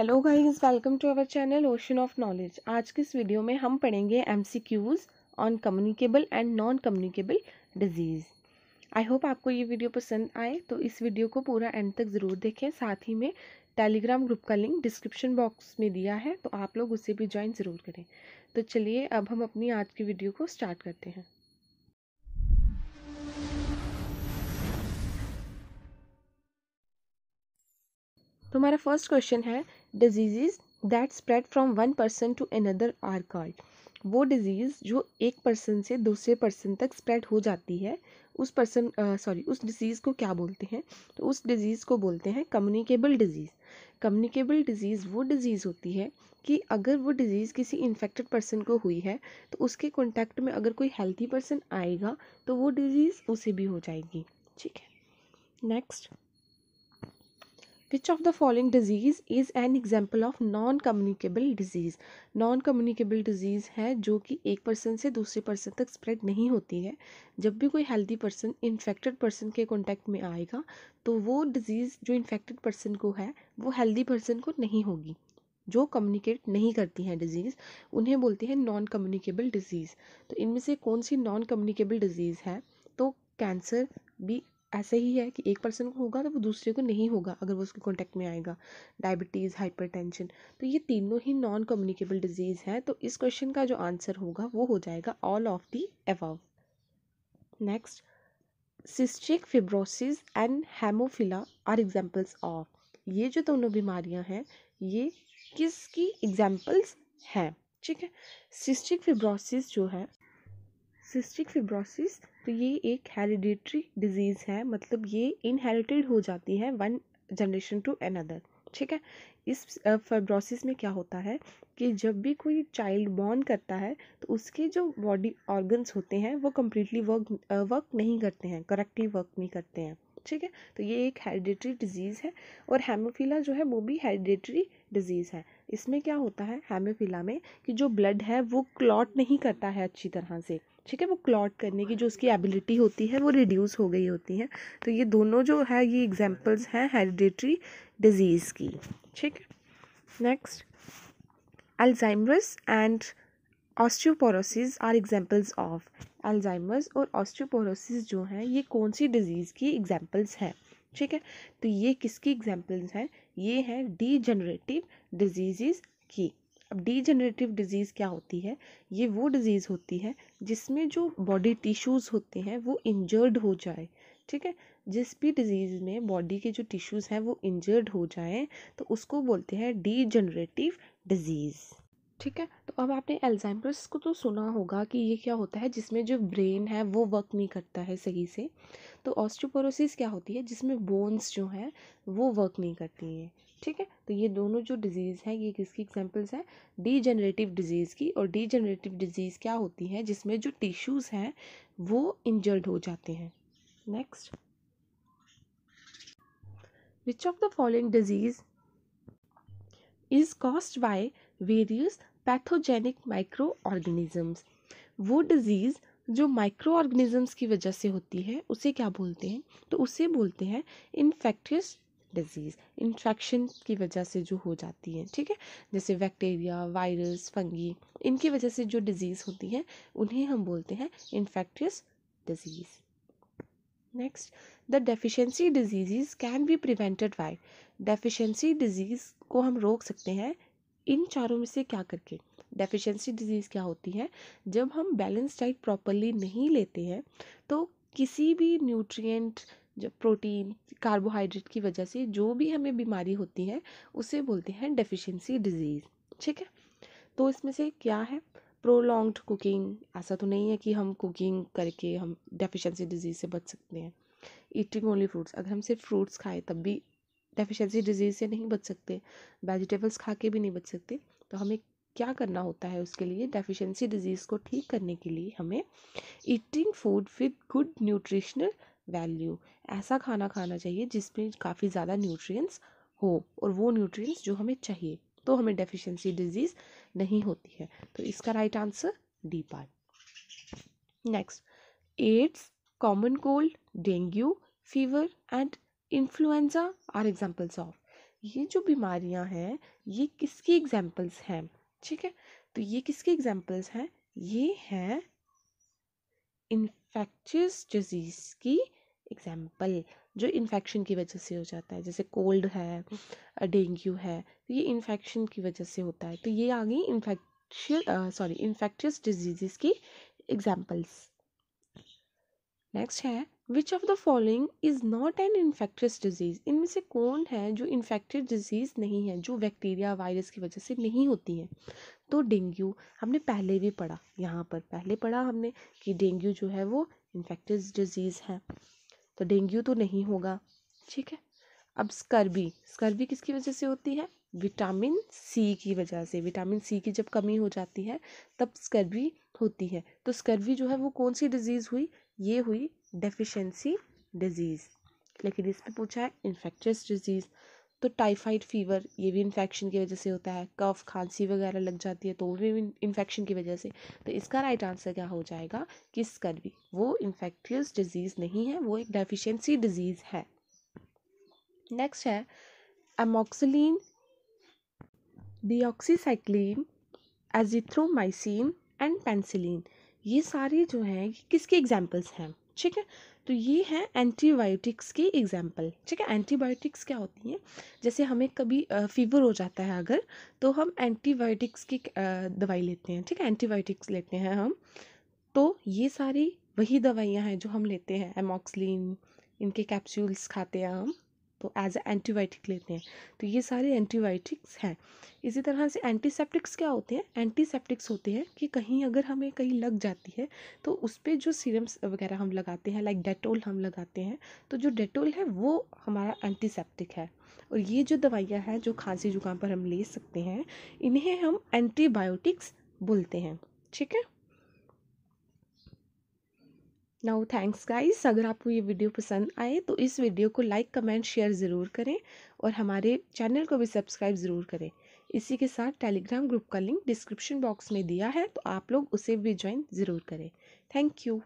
hello guys welcome to our channel ocean of knowledge आज के इस वीडियो में हम पढ़ेंगे MCQs on communicable and non communicable disease I hope आपको ये वीडियो पसंद आए तो इस वीडियो को पूरा एंड तक ज़रूर देखें साथ ही में टेलीग्राम ग्रुप का लिंक डिस्क्रिप्शन बॉक्स में दिया है तो आप लोग उसे भी ज्वाइन ज़रूर करें तो चलिए अब हम अपनी आज की वीडियो को स्टार्ट करते हैं तो हमारा फर्स्ट क्वेश्चन है disease that spread from one person to another are called वो डिजीज़ जो एक पर्सन से दूसरे पर्सन तक स्प्रेड हो जाती है उस पर्सन सॉरी उस डिजीज़ को क्या बोलते हैं तो उस डिजीज़ को बोलते हैं कम्युनिकेबल डिजीज़ कम्युनिकेबल डिजीज़ वो डिजीज़ होती है कि अगर वो डिजीज़ किसी इन्फेक्टेड पर्सन को हुई है तो उसके कॉन्टैक्ट में अगर कोई हेल्थी पर्सन आएगा तो वो डिजीज़ उसे भी हो जाएगी ठीक है next which of the following disease is an example of non communicable disease non communicable disease है जो कि एक पर्सन से दूसरे पर्सन तक स्प्रेड नहीं होती है जब भी कोई हेल्दी पर्सन इन्फेक्टेड पर्सन के कॉन्टेक्ट में आएगा तो वो डिजीज़ जो इन्फेक्टेड पर्सन को है वो हेल्दी पर्सन को नहीं होगी जो कम्युनिकेट नहीं करती हैं डिजीज़ उन्हें बोलते हैं नॉन कम्युनिकेबल डिजीज़ तो इनमें से कौन सी नॉन कम्युनिकेबल डिजीज़ है तो कैंसर भी ऐसे ही है कि एक पर्सन को होगा तो वो दूसरे को नहीं होगा अगर वो उसके कॉन्टेक्ट में आएगा डायबिटीज़ हाइपरटेंशन तो ये तीनों ही नॉन कम्युनिकेबल डिजीज़ हैं तो इस क्वेश्चन का जो आंसर होगा वो हो जाएगा all of the above next cystic fibrosis and haemophilia are examples of ये जो दोनों बीमारियां हैं ये किसकी एग्जाम्पल्स हैं ठीक है सिस्टिक फिब्रोसिस जो है सिस्टिक फिब्रोसिस तो ये एक हेरिडेटरी डिजीज़ है मतलब ये इनहेरिटेड हो जाती है वन जनरेशन टू अनदर ठीक है इस फाइब्रोसिस में क्या होता है कि जब भी कोई चाइल्ड बॉर्न करता है तो उसके जो बॉडी ऑर्गन्स होते हैं वो कम्प्लीटली वर्क वर्क नहीं करते हैं करेक्टली वर्क नहीं करते हैं ठीक है तो ये एक हेरिडेटरी डिजीज़ है और हेमोफिला जो है वो भी हेरिडेटरी डिजीज़ है इसमें क्या होता है हेमोफिला में कि जो ब्लड है वो क्लॉट नहीं करता है अच्छी तरह से ठीक है वो क्लॉट करने की जो उसकी एबिलिटी होती है वो रिड्यूस हो गई होती है तो ये दोनों जो है ये एग्जाम्पल्स हैं हेरिडेटरी डिजीज़ की ठीक है next Alzheimer's and osteoporosis are examples of Alzheimer's और ऑस्ट्रोपोरोसिस जो हैं ये कौन सी डिजीज़ की एग्जाम्पल्स हैं ठीक है तो ये किसकी एग्जाम्पल्स हैं ये हैं डीजनरेटिव डिजीज़ की अब डीजेनरेटिव डिजीज़ क्या होती है ये वो डिजीज़ होती है जिसमें जो बॉडी टिश्यूज़ होते हैं वो इंजर्ड हो जाए ठीक है जिस भी डिजीज़ में बॉडी के जो टिश्यूज़ हैं वो इंजर्ड हो जाएं तो उसको बोलते हैं डीजनरेटिव डिजीज़ ठीक है तो अब आपने एल्जाइमर्स को तो सुना होगा कि ये क्या होता है जिसमें जो ब्रेन है वो वर्क नहीं करता है सही से तो ऑस्ट्रोपोरोसिस क्या होती है जिसमें बोन्स जो हैं वो वर्क नहीं करती हैं ठीक है तो ये दोनों जो डिजीज़ हैं ये किसकी एग्जांपल्स हैं डीजेनरेटिव डिजीज़ की और डीजेनरेटिव डिजीज़ क्या होती है जिसमें जो टिश्यूज़ हैं वो इंजर्ड हो जाते हैं next which of the following disease is caused by various pathogenic micro organisms वो डिज़ीज़ जो माइक्रो ऑर्गेनिज़म्स की वजह से होती है उसे क्या बोलते हैं तो उसे बोलते हैं इन्फेक्टियस डिजीज़ इन्फेक्शन की वजह से जो हो जाती है ठीक है जैसे बैक्टीरिया वायरस फंगी इनकी वजह से जो डिज़ीज़ होती है उन्हें हम बोलते हैं infectious disease next the deficiency disease can be prevented by deficiency disease को हम रोक सकते हैं इन चारों में से क्या करके डेफिशिएंसी डिजीज़ क्या होती है जब हम बैलेंस डाइट प्रॉपरली नहीं लेते हैं तो किसी भी न्यूट्रिएंट जो प्रोटीन कार्बोहाइड्रेट की वजह से जो भी हमें बीमारी होती है उसे बोलते हैं डेफिशिएंसी डिजीज़ ठीक है तो इसमें से क्या है प्रोलॉन्ग्ड कुकिंग ऐसा तो नहीं है कि हम कुकिंग करके हम डेफिशिएंसी डिजीज़ से बच सकते हैं ईटिंग ओनली फ्रूट्स अगर हम सिर्फ फ्रूट्स खाएं तब भी डेफिशिएंसी डिजीज़ से नहीं बच सकते वेजिटेबल्स खा के भी नहीं बच सकते तो हमें क्या करना होता है उसके लिए डेफिशिएंसी डिजीज़ को ठीक करने के लिए हमें eating food with good nutritional value ऐसा खाना खाना चाहिए जिसमें काफ़ी ज़्यादा न्यूट्रिएंट्स हो और वो न्यूट्रिएंट्स जो हमें चाहिए तो हमें डेफिशिएंसी डिजीज़ नहीं होती है तो इसका right answer D part next AIDS common cold dengue fever and influenza are examples of ये जो बीमारियां हैं ये किसकी एग्ज़ाम्पल्स हैं ठीक है तो ये किसकी एग्ज़ाम्पल्स हैं ये हैं इन्फेक्चस डिजीज़ की एग्ज़ाम्पल जो इन्फेक्शन की वजह से हो जाता है जैसे कोल्ड है डेंगू है तो ये इन्फेक्शन की वजह से होता है तो ये आ गई इन्फेक्श सॉरी इन्फेक्टियस डिजीज़ की एग्ज़ाम्पल्स नेक्स्ट है which of the following is not an infectious disease इनमें से कौन है जो इन्फेक्टेड डिजीज़ नहीं है जो बैक्टीरिया वायरस की वजह से नहीं होती है तो डेंगू हमने पहले भी पढ़ा यहाँ पर पहले पढ़ा हमने कि डेंगू जो है वो इन्फेक्टिस डिजीज़ है तो डेंगू तो नहीं होगा ठीक है अब स्कर्वी स्कर्बी किसकी वजह से होती है विटामिन सी की वजह से विटामिन सी की जब कमी हो जाती है तब स्कर्बी होती है तो स्कर्वी जो है वो कौन सी डिजीज़ हुई ये हुई डेफिशिएंसी डिजीज़ लेकिन इस पर पूछा है इन्फेक्शस डिजीज़ तो टाइफाइड फीवर ये भी इन्फेक्शन की वजह से होता है कफ खांसी वगैरह लग जाती है तो वो भी इन्फेक्शन की वजह से तो इसका राइट आंसर क्या हो जाएगा कि स्कर्वी वो इन्फेक्टियस डिजीज़ नहीं है वो एक डेफिशिएंसी डिजीज़ है नेक्स्ट है amoxicillin doxycycline azithromycin and penicillin ये सारे जो हैं किसके एग्जाम्पल्स हैं ठीक है तो ये है एंटीबायोटिक्स की एग्जाम्पल ठीक है एंटीबायोटिक्स क्या होती हैं जैसे हमें कभी फीवर हो जाता है अगर तो हम एंटीबायोटिक्स की दवाई लेते हैं ठीक है एंटीबायोटिक्स लेते हैं हम तो ये सारी वही दवाइयाँ हैं जो हम लेते हैं एमोक्सलिन इनके कैप्सूल्स खाते हैं हम तो एज ए एंटीबायोटिक लेते हैं तो ये सारे एंटीबायोटिक्स हैं इसी तरह से एंटीसेप्टिक्स क्या होते हैं एंटीसेप्टिक्स होते हैं कि कहीं अगर हमें कहीं लग जाती है तो उस पर जो सीरम्स वगैरह हम लगाते हैं लाइक डेटोल हम लगाते हैं तो जो डेटोल है वो हमारा एंटीसेप्टिक है और ये जो दवाइयाँ हैं जो खांसी जुकाम पर हम ले सकते हैं इन्हें हम एंटीबायोटिक्स बोलते हैं ठीक है नाउ थैंक्स गाइस अगर आपको ये वीडियो पसंद आए तो इस वीडियो को लाइक कमेंट शेयर ज़रूर करें और हमारे चैनल को भी सब्सक्राइब ज़रूर करें इसी के साथ टेलीग्राम ग्रुप का लिंक डिस्क्रिप्शन बॉक्स में दिया है तो आप लोग उसे भी ज्वाइन ज़रूर करें थैंक यू